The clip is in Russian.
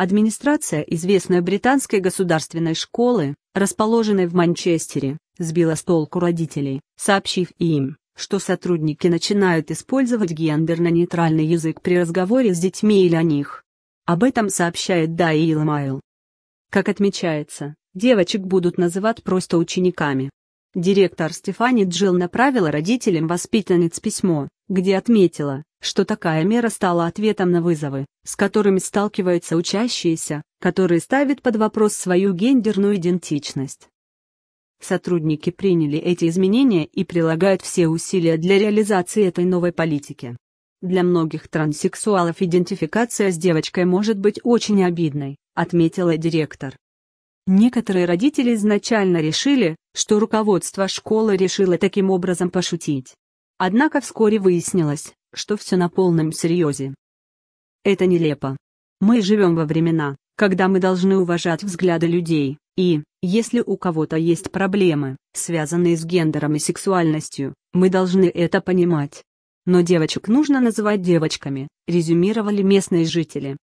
Администрация известной британской государственной школы, расположенной в Манчестере, сбила с толку родителей, сообщив им, что сотрудники начинают использовать гендерно-нейтральный язык при разговоре с детьми или о них. Об этом сообщает Даила Майл. Как отмечается, девочек будут называть просто учениками. Директор Стефани Джилл направила родителям воспитанниц письмо, где отметила, что такая мера стала ответом на вызовы, с которыми сталкиваются учащиеся, которые ставят под вопрос свою гендерную идентичность. Сотрудники приняли эти изменения и прилагают все усилия для реализации этой новой политики. Для многих транссексуалов идентификация с девочкой может быть очень обидной, отметила директор. Некоторые родители изначально решили, что руководство школы решило таким образом пошутить. Однако вскоре выяснилось, что все на полном серьезе. Это нелепо. Мы живем во времена, когда мы должны уважать взгляды людей, и, если у кого-то есть проблемы, связанные с гендером и сексуальностью, мы должны это понимать. Но девочек нужно называть девочками, резюмировали местные жители.